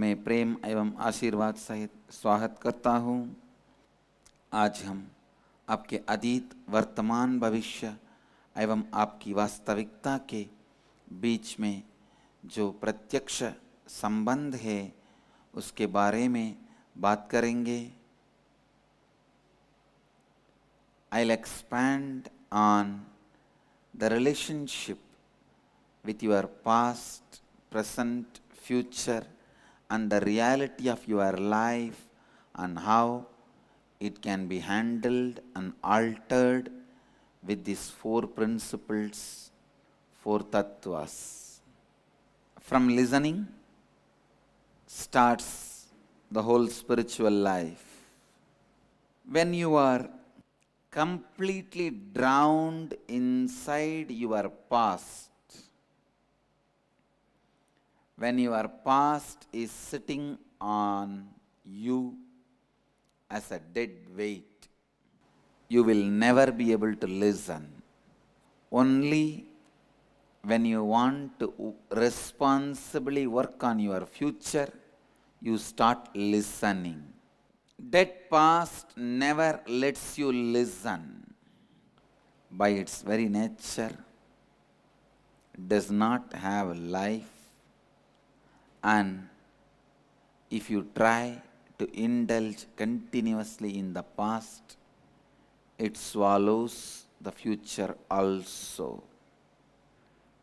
मैं प्रेम एवं आशीर्वाद सहित स्वागत करता हूँ आज हम आपके अतीत वर्तमान भविष्य एवं आपकी वास्तविकता के बीच में जो प्रत्यक्ष संबंध है उसके बारे में बात करेंगे I expand on the relationship with your past present, future and the reality of your life and how it can be handled and altered with these four principles, four tattvas. From listening starts the whole spiritual life. When you are completely drowned inside your past, when your past is sitting on you as a dead weight, you will never be able to listen. Only when you want to responsibly work on your future, you start listening. Dead past never lets you listen. By its very nature, does not have life And if you try to indulge continuously in the past, it swallows the future also.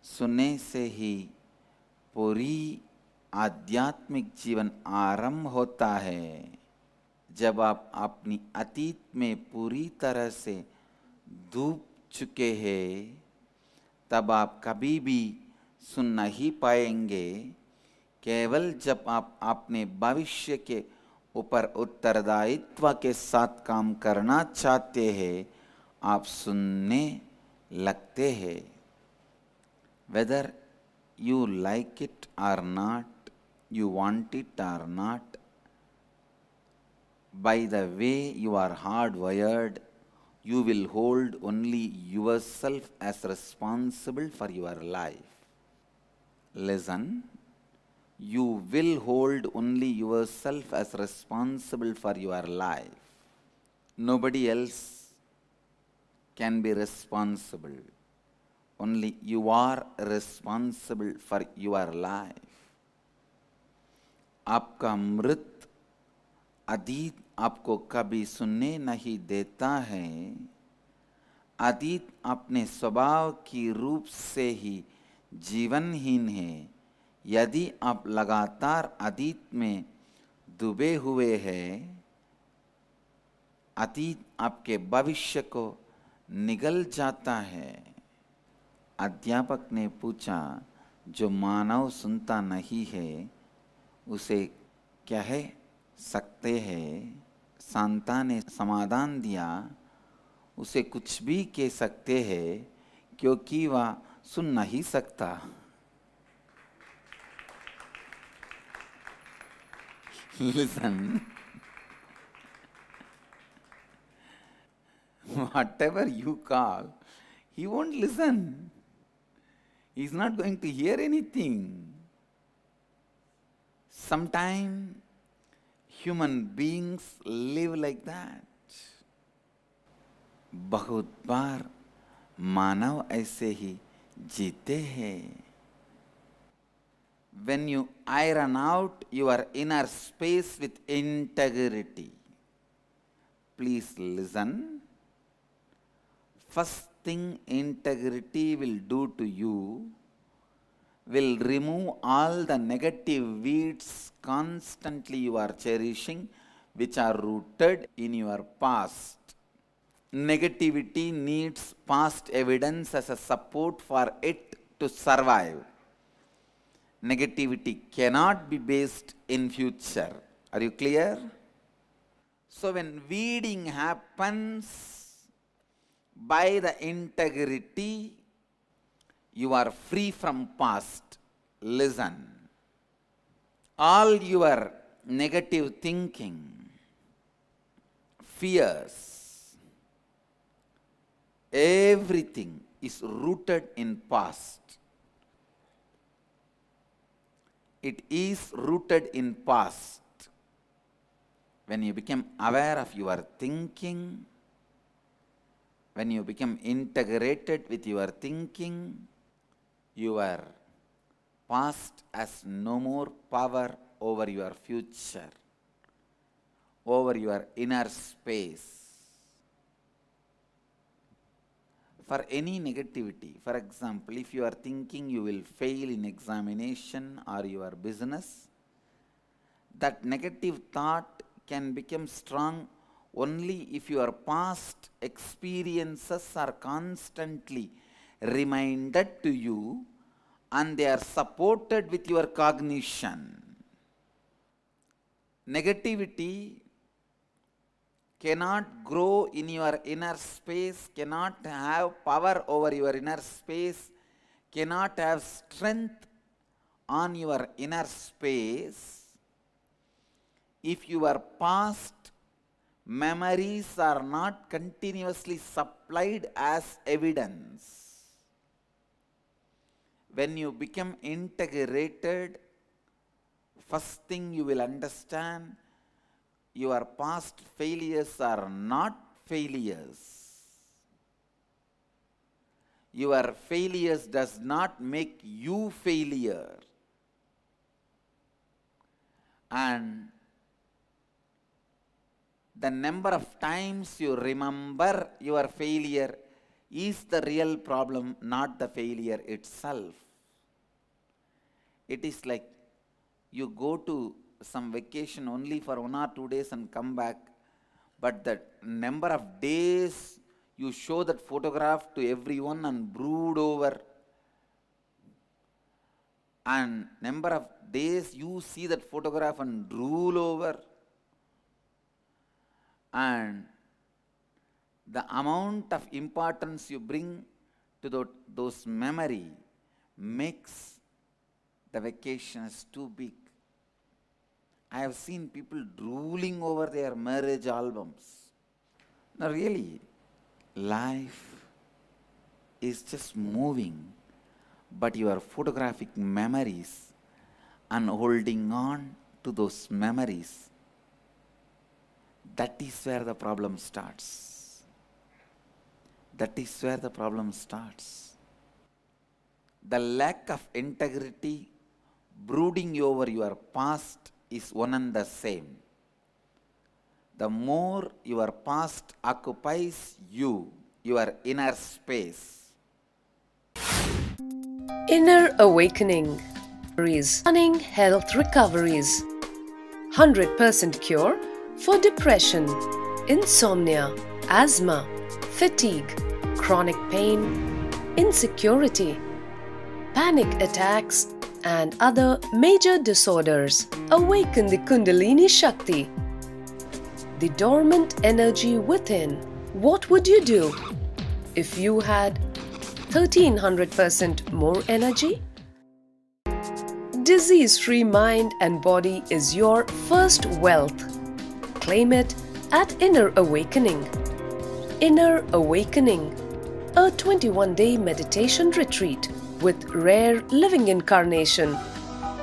सुनने से ही पूरी आध्यात्मिक जीवन आरंभ होता है जब आप अपनी अतीत में पूरी तरह से डूब चुके हैं तब आप कभी भी सुन नहीं पाएंगे केवल जब आप अपने भविष्य के ऊपर उत्तरदायित्व के साथ काम करना चाहते हैं आप सुनने लगते हैं whether you like it or not you want it or not by the way you are hardwired you will hold only yourself as responsible for your life लेजन you will hold only yourself as responsible for your life. Nobody else can be responsible. Only you are responsible for your life. aapka मृत adit aapko kabhi sunne nahi deta hai adit apne swabhav ki roop se hi jeevanheen hai यदि आप लगातार अतीत में डूबे हुए हैं अतीत आपके भविष्य को निगल जाता है अध्यापक ने पूछा जो मानव सुनता नहीं है उसे कह सकते हैं सांता ने समाधान दिया उसे कुछ भी कह सकते हैं क्योंकि वह सुन नहीं सकता Listen. Whatever you call, he won't listen. He's not going to hear anything. sometime human beings live like that. बहुत बार मानव ऐसे ही जीते हैं when you iron out your inner space with integrity. Please listen. First thing integrity will do to you will remove all the negative weeds constantly you are cherishing which are rooted in your past. Negativity needs past evidence as a support for it to survive negativity cannot be based in future. Are you clear? So when weeding happens by the integrity, you are free from past. Listen. All your negative thinking, fears, everything is rooted in past it is rooted in past. When you become aware of your thinking, when you become integrated with your thinking, your past has no more power over your future, over your inner space for any negativity. For example, if you are thinking you will fail in examination or your business, that negative thought can become strong only if your past experiences are constantly reminded to you and they are supported with your cognition. Negativity cannot grow in your inner space, cannot have power over your inner space, cannot have strength on your inner space, if your past memories are not continuously supplied as evidence, when you become integrated, first thing you will understand your past failures are not failures. Your failures does not make you failure. And the number of times you remember your failure is the real problem, not the failure itself. It is like you go to some vacation only for one or two days and come back. But the number of days you show that photograph to everyone and brood over and number of days you see that photograph and drool over and the amount of importance you bring to the, those memory makes the vacations too big I have seen people drooling over their marriage albums. Now, really, life is just moving, but your photographic memories and holding on to those memories, that is where the problem starts. That is where the problem starts. The lack of integrity brooding over your past is one and the same. The more your past occupies you, your inner space. Inner Awakening Stunning Health Recoveries 100% cure for depression, insomnia, asthma, fatigue, chronic pain, insecurity, panic attacks, and other major disorders. Awaken the Kundalini Shakti, the dormant energy within. What would you do if you had 1300% more energy? Disease free mind and body is your first wealth. Claim it at Inner Awakening. Inner Awakening, a 21 day meditation retreat with rare living incarnation,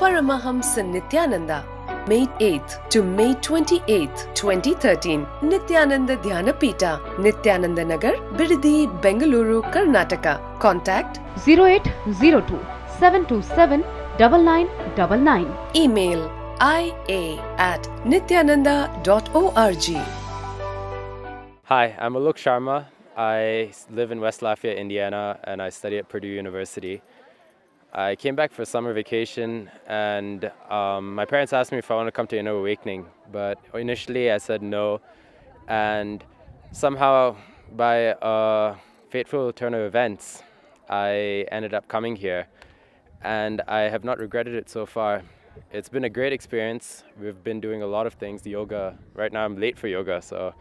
Paramahamsa Nityananda, May 8th to May 28th, 2013, Nityananda Pita, Nityananda Nagar, Biridi Bengaluru, Karnataka. Contact 0802 727 9999. Email ia at nityananda.org. Hi, I'm Alok Sharma, I live in West Lafayette, Indiana, and I study at Purdue University. I came back for summer vacation, and um, my parents asked me if I want to come to Inner Awakening, but initially I said no. And somehow, by a fateful turn of events, I ended up coming here, and I have not regretted it so far. It's been a great experience. We've been doing a lot of things, the yoga. Right now, I'm late for yoga, so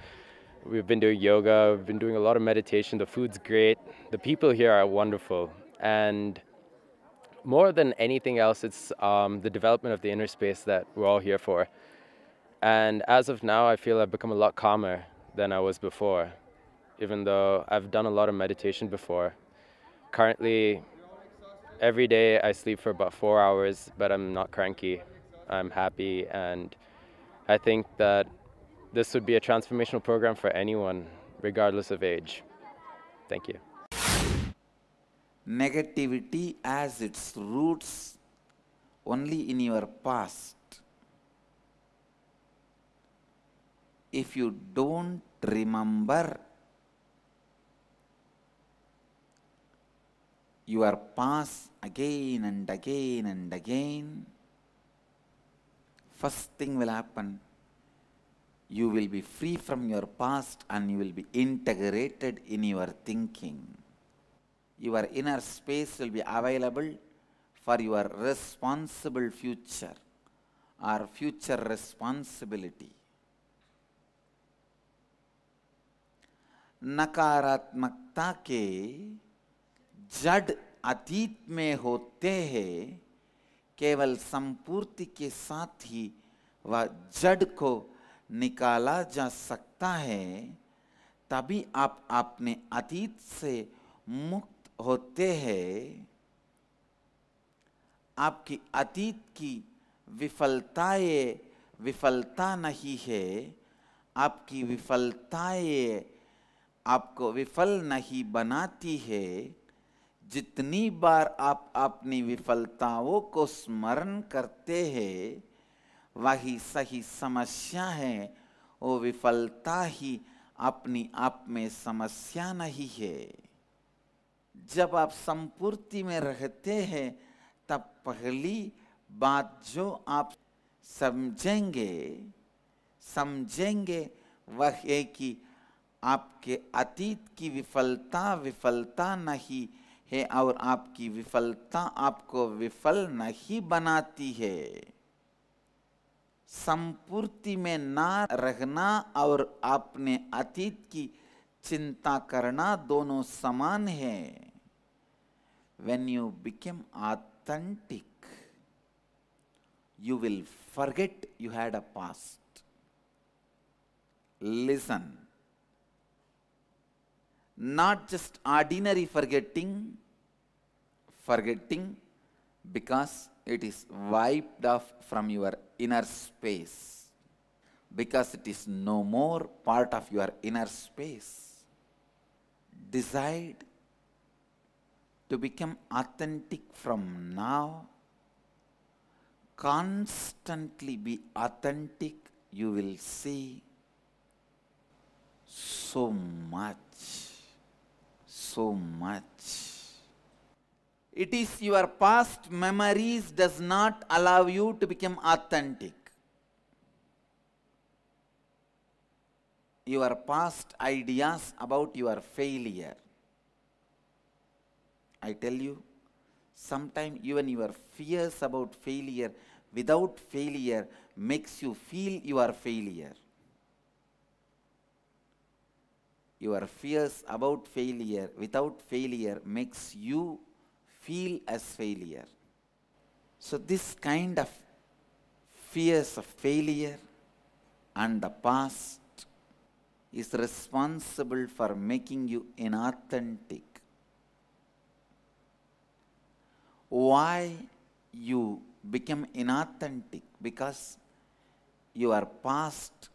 We've been doing yoga, we've been doing a lot of meditation. The food's great. The people here are wonderful. And more than anything else, it's um, the development of the inner space that we're all here for. And as of now, I feel I've become a lot calmer than I was before, even though I've done a lot of meditation before. Currently, every day I sleep for about four hours, but I'm not cranky. I'm happy, and I think that this would be a transformational program for anyone, regardless of age. Thank you. Negativity has its roots only in your past. If you don't remember your past again and again and again, first thing will happen you will be free from your past and you will be integrated in your thinking. Your inner space will be available for your responsible future or future responsibility. नकारात्मकता के जड़ अतीत में होते हैं केवल संपूर्ति के साथ ही वह जड़ को निकाला जा सकता है तभी आप अपने अतीत से मुक्त होते हैं आपकी अतीत की विफलताएं विफलता नहीं है आपकी विफलताएं आपको विफल नहीं बनाती है जितनी बार आप अपनी विफलताओं को स्मरण करते हैं वही सही समस्या है वो विफलता ही अपनी आप में समस्या नहीं है जब आप संपूर्ति में रहते हैं तब पहली बात जो आप समझेंगे समझेंगे वह है कि आपके अतीत की विफलता विफलता नहीं है और आपकी विफलता आपको विफल नहीं बनाती है संपूर्ति में ना रहना और अपने अतीत की चिंता करना दोनों समान है when you became authentic you will forget you had a past listen not just ordinary forgetting forgetting because it is wiped off from your inner space because it is no more part of your inner space. Decide to become authentic from now. Constantly be authentic, you will see so much, so much it is your past memories does not allow you to become authentic. Your past ideas about your failure. I tell you, sometimes even your fears about failure, without failure, makes you feel your failure. Your fears about failure, without failure, makes you feel as failure. So, this kind of fears of failure and the past is responsible for making you inauthentic. Why you become inauthentic? Because your past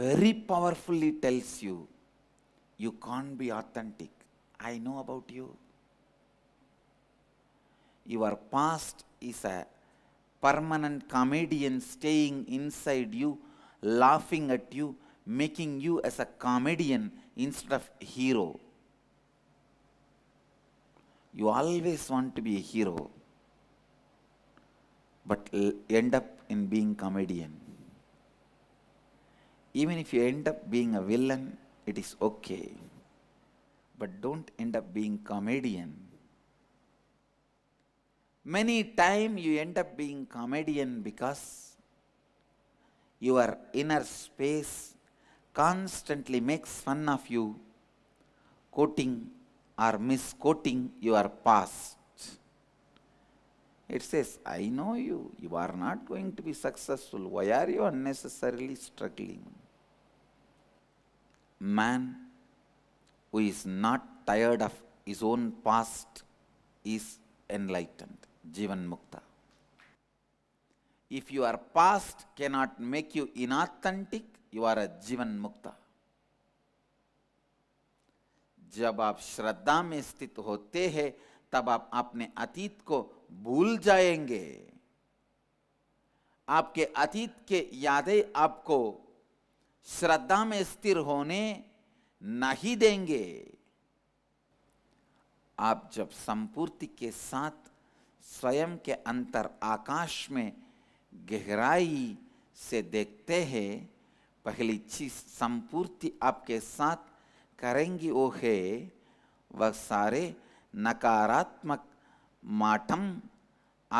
very powerfully tells you you can't be authentic. I know about you your past is a permanent comedian staying inside you, laughing at you, making you as a comedian instead of hero. You always want to be a hero, but end up in being comedian. Even if you end up being a villain, it is okay. But don't end up being comedian many time you end up being comedian because your inner space constantly makes fun of you quoting or misquoting your past. It says, I know you, you are not going to be successful. Why are you unnecessarily struggling? Man who is not tired of his own past is enlightened. जीवन if your past past make you in inauthentic, you are a जीवन मुक्त जब आप श्रद्धा में स्थित होते हैं तब आप अपने अतीत को भूल जाएंगे आपके अतीत के यादें आपको श्रद्धा में स्थिर होने नहीं देंगे आप जब संपूर्ति के साथ स्वयं के अंतर आकाश में गहराई से देखते हैं पहली चीज संपूर्ति आपके साथ करेंगी वो है वह सारे नकारात्मक माटम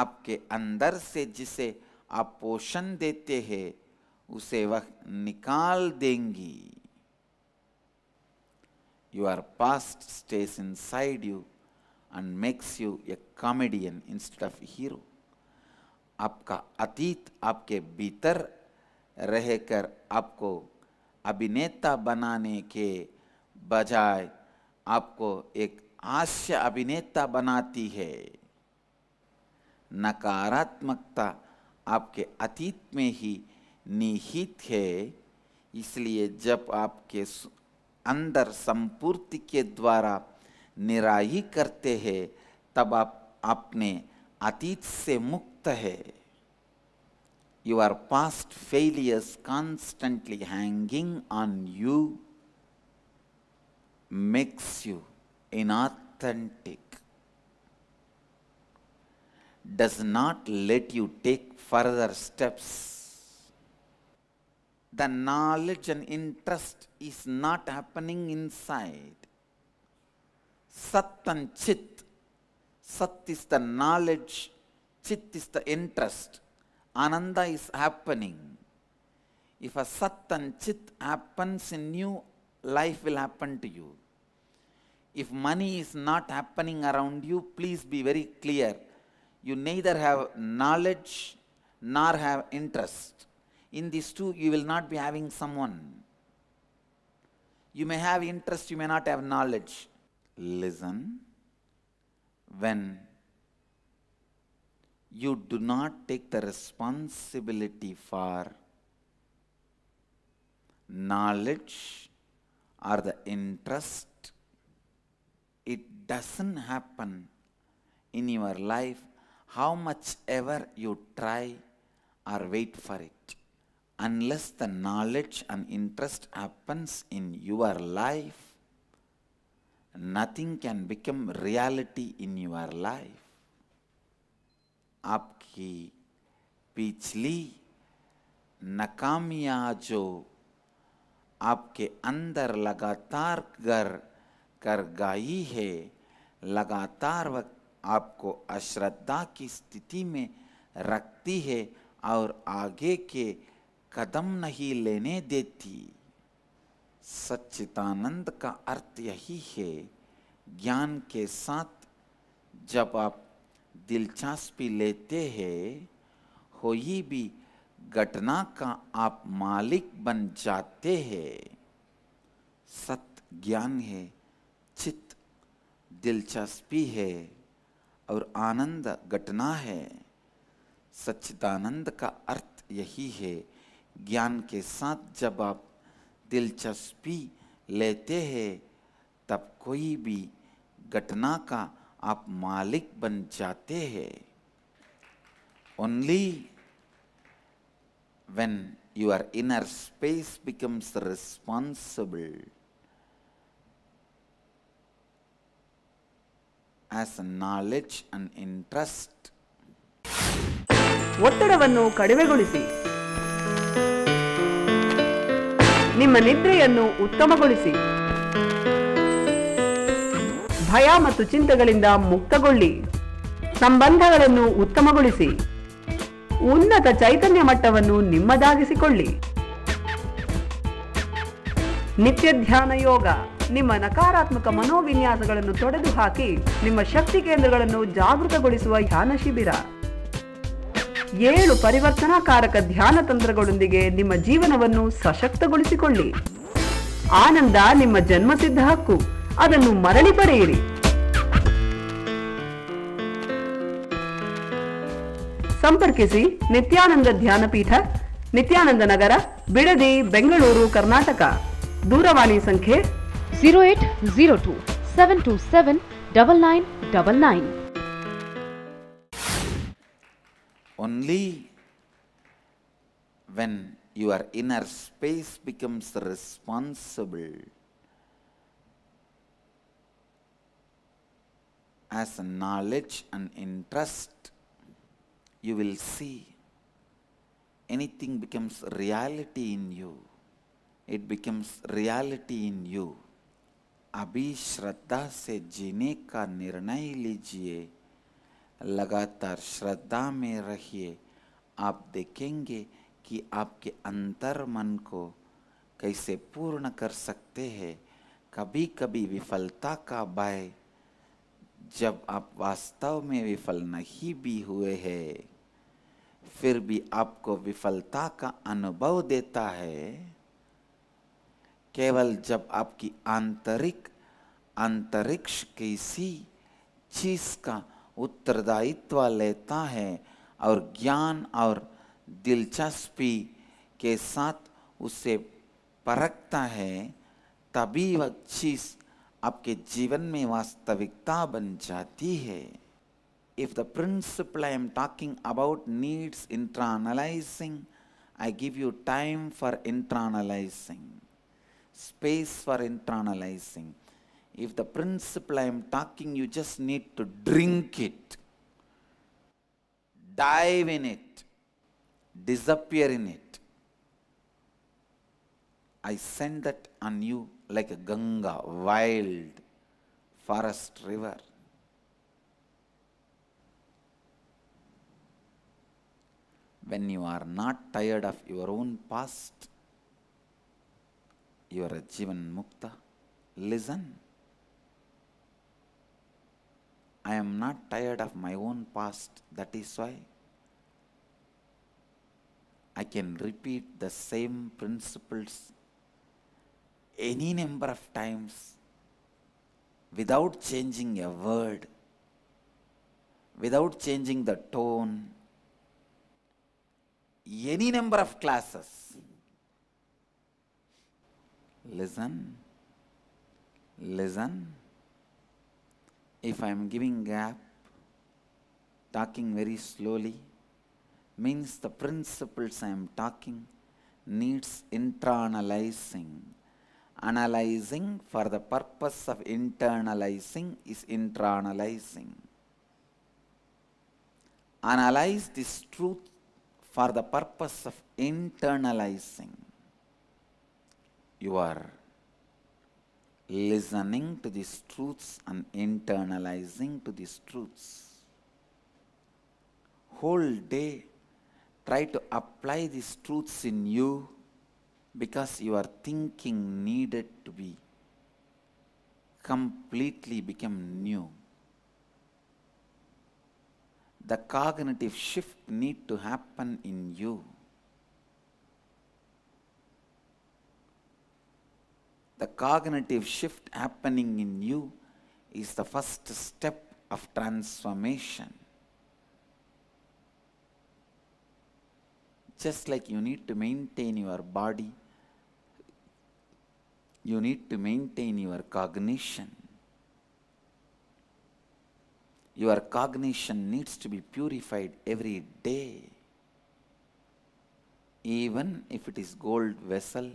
आपके अंदर से जिसे आप पोषण देते हैं उसे वह निकाल देंगी your past stays inside you and makes you a comedian instead of a hero. आपका अतीत आपके भीतर रहकर आपको अभिनेता बनाने के बजाय आपको एक हास्य अभिनेता बनाती है नकारात्मकता आपके अतीत में ही निहित है इसलिए जब आपके अंदर संपूर्ति के द्वारा निराई करते हैं तब आप अपने अतीत से मुक्त है your past failures constantly hanging on you makes you inauthentic does not let you take further steps the knowledge and interest is not happening side Sat and Chit. Sat is the knowledge, Chit is the interest. Ananda is happening. If a Sat and Chit happens in you, life will happen to you. If money is not happening around you, please be very clear. You neither have knowledge nor have interest. In these two, you will not be having someone. You may have interest, you may not have knowledge listen, when you do not take the responsibility for knowledge or the interest, it doesn't happen in your life how much ever you try or wait for it. Unless the knowledge and interest happens in your life, nothing can become reality in your life आपकी पिछली नाकामियाँ जो आपके अंदर लगातार कर कर गई है लगातार वक्त आपको अश्रद्धा की स्थिति में रखती है और आगे के कदम नहीं लेने देती सच्चिदानंद का अर्थ यही है ज्ञान के साथ जब आप दिलचस्पी लेते हैं हो ही भी घटना का आप मालिक बन जाते हैं सत्य ज्ञान है चित्त दिलचस्पी है और आनंद घटना है सच्चिदानंद का अर्थ यही है ज्ञान के साथ जब आप दिलचस्पी लेते हैं तब कोई भी घटना का आप मालिक बन जाते हैं only when your inner space becomes responsible as knowledge and interest ಒತ್ತಡವನ್ನು ಕಡಿಮೆಗೊಳಿಸಿ ನಿಮ್ಮ ನಿದ್ರೆಯನ್ನು ಉತ್ತಮಗೊಳಿಸಿ ಭಯ ಮತ್ತು ಚಿಂತೆಗಳಿಂದ ಮುಕ್ತಗೊಳ್ಳಿ ಸಂಬಂಧಗಳನ್ನು ಉತ್ತಮಗೊಳಿಸಿ ಉನ್ನತ ಚೈತನ್ಯ ಮಟ್ಟವನ್ನು ನಿಮ್ಮದಾಗಿಸಿಕೊಳ್ಳಿ ನಿತ್ಯ ಧ್ಯಾನ ಯೋಗ ನಿಮ್ಮ ನಕಾರಾತ್ಮಕ ಮನೋವಿನ್ಯಾಸಗಳನ್ನು ತೊಡೆದುಹಾಕಿ ಹಾಕಿ ನಿಮ್ಮ ಶಕ್ತಿ ಕೇಂದ್ರಗಳನ್ನು ಜಾಗೃತಗೊಳಿಸುವ ಧ್ಯಾನ ಶಿಬಿರ ಏಳು ಪರಿವರ್ತನಾಕಾರಕ ಧ್ಯಾನ ತಂತ್ರಗಳೊಂದಿಗೆ ನಿಮ್ಮ ಜೀವನವನ್ನು ಸಶಕ್ತಗೊಳಿಸಿಕೊಳ್ಳಿ ಆನಂದ ನಿಮ್ಮ ಜನ್ಮಸಿದ್ಧ ಹಕ್ಕು ಅದನ್ನು ಮರಳಿ ಪಡೆಯಿರಿ ಸಂಪರ್ಕಿಸಿ ನಿತ್ಯಾನಂದ ಧ್ಯಾನಪೀಠ ನಿತ್ಯಾನಂದ ನಗರ ಬಿಡದಿ ಬೆಂಗಳೂರು ಕರ್ನಾಟಕ ದೂರವಾಣಿ ಸಂಖ್ಯೆ zero eight zero two seven two seven double nine double nine Only when your inner space becomes responsible as a knowledge and interest, you will see anything becomes reality in you. It becomes reality in you. अभी श्रद्धा से जीने का निर्णय लीजिए लगातार श्रद्धा में रहिए आप देखेंगे कि आपके अंतर मन को कैसे पूर्ण कर सकते हैं कभी कभी विफलता का भय जब आप वास्तव में विफल नहीं भी हुए हैं फिर भी आपको विफलता का अनुभव देता है केवल जब आपकी आंतरिक अंतरिक्ष किसी चीज़ का उत्तरदायित्व लेता है और ज्ञान और दिलचस्पी के साथ उसे परखता है तभी वह चीज आपके जीवन में वास्तविकता बन जाती है if the principle I am talking about needs internalising I give you time for internalising space for internalising If the principle I am talking, you just need to drink it, dive in it, disappear in it. I send that on you like a Ganga, wild forest river. When you are not tired of your own past, you are a Jivan Mukta. Listen. I am not tired of my own past. That is why I can repeat the same principles any number of times without changing a word, without changing the tone, any number of classes. Listen, listen if I am giving gap, talking very slowly, means the principles I am talking needs internalizing. Analyzing for the purpose of internalizing is internalizing. Analyze this truth for the purpose of internalizing. You are listening to these truths and internalizing to these truths. Whole day, try to apply these truths in you because your thinking needed to be completely become new. The cognitive shift need to happen in you. The cognitive shift happening in you is the first step of transformation. Just like you need to maintain your body, you need to maintain your cognition. Your cognition needs to be purified every day, even if it is gold vessel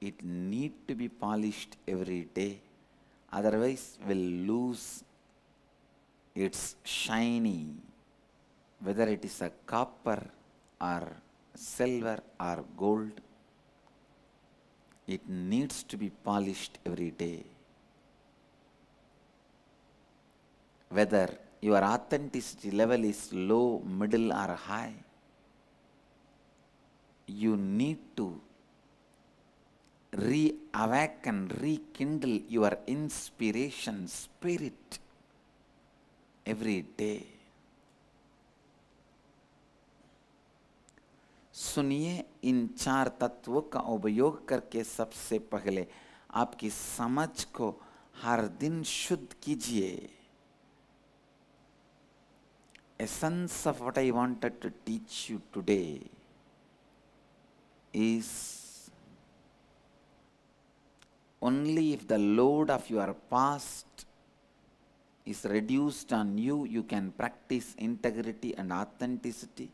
it need to be polished every day otherwise will lose its shiny whether it is a copper or silver or gold it needs to be polished every day whether your authenticity level is low middle or high you need to reawaken, rekindle your inspiration spirit every day. सुनिए इन चार तत्वों का उपयोग करके सबसे पहले आपकी समझ को हर दिन शुद्ध कीजिए essence of what I wanted to teach you today is Only if the load of your past is reduced on you, you can practice integrity and authenticity.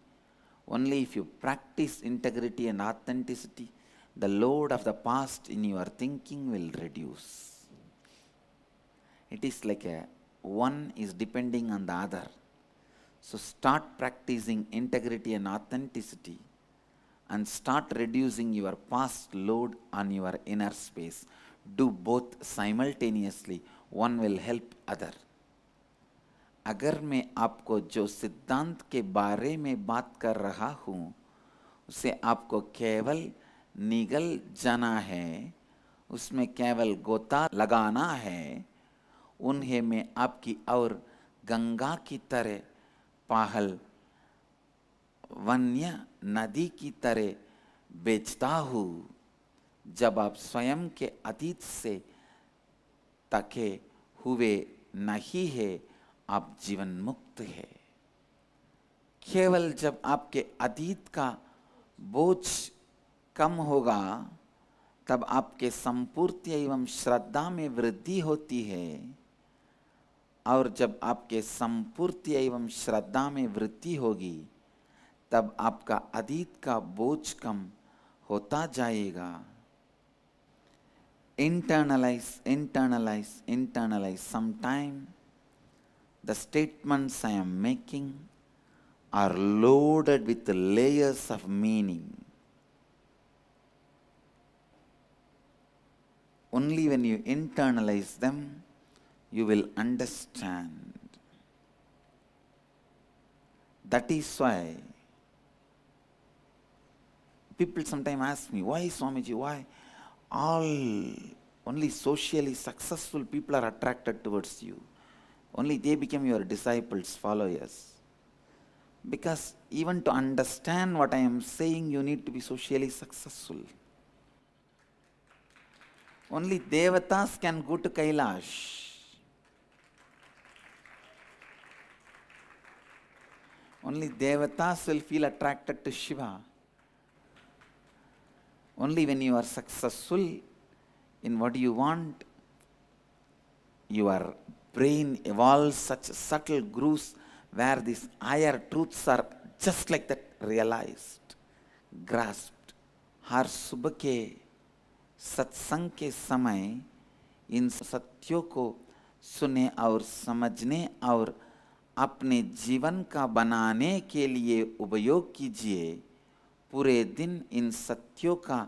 Only if you practice integrity and authenticity, the load of the past in your thinking will reduce. It is like a one is depending on the other. So start practicing integrity and authenticity and start reducing your past load on your inner space. do both simultaneously one will help other अगर मैं आपको जो सिद्धांत के बारे में बात कर रहा हूँ उसे आपको केवल निगल जाना है उसमें केवल गोता लगाना है उन्हें मैं आपकी और गंगा की तरह पाहल वन्य नदी की तरह बेचता हूँ जब आप स्वयं के अतीत से तके हुए नहीं है आप जीवन मुक्त है केवल जब आपके अतीत का बोझ कम होगा तब आपके संपूर्ति एवं श्रद्धा में वृद्धि होती है और जब आपके संपूर्ति एवं श्रद्धा में वृद्धि होगी तब आपका अतीत का बोझ कम होता जाएगा internalize, internalize, internalize. Sometime the statements I am making are loaded with layers of meaning. Only when you internalize them, you will understand. That is why people sometimes ask me, why Swamiji, why? all only socially successful people are attracted towards you. Only they become your disciples, followers. Because even to understand what I am saying, you need to be socially successful. Only devatas can go to Kailash. Only devatas will feel attracted to Shiva. Only when you are successful in what you want, your brain evolves such subtle grooves where these higher truths are just like that realized, grasped. har subah ke satsang ke samay इन सत्यों को सुने और समझने और अपने जीवन का बनाने के लिए उपयोग कीजिए पूरे दिन इन सत्यों का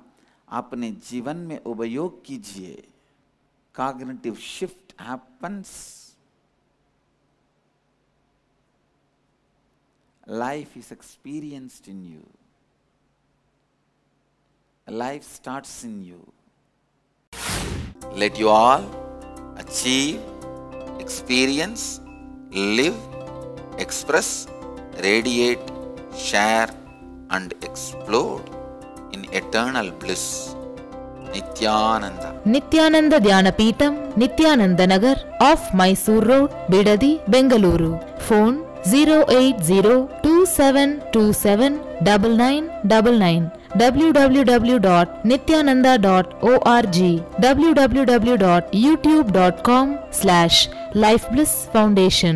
अपने जीवन में उपयोग कीजिए cognitive shift happens life is experienced in you life starts in you let you all achieve experience live express radiate share and explore in eternal bliss. Nityananda Nityananda Dhyanapeetam Nityananda Nagar off Mysore road Bidadi Bengaluru phone zero eight zero two seven two seven double nine double nine www.nityananda.org www.youtube.com slash lifebliss foundation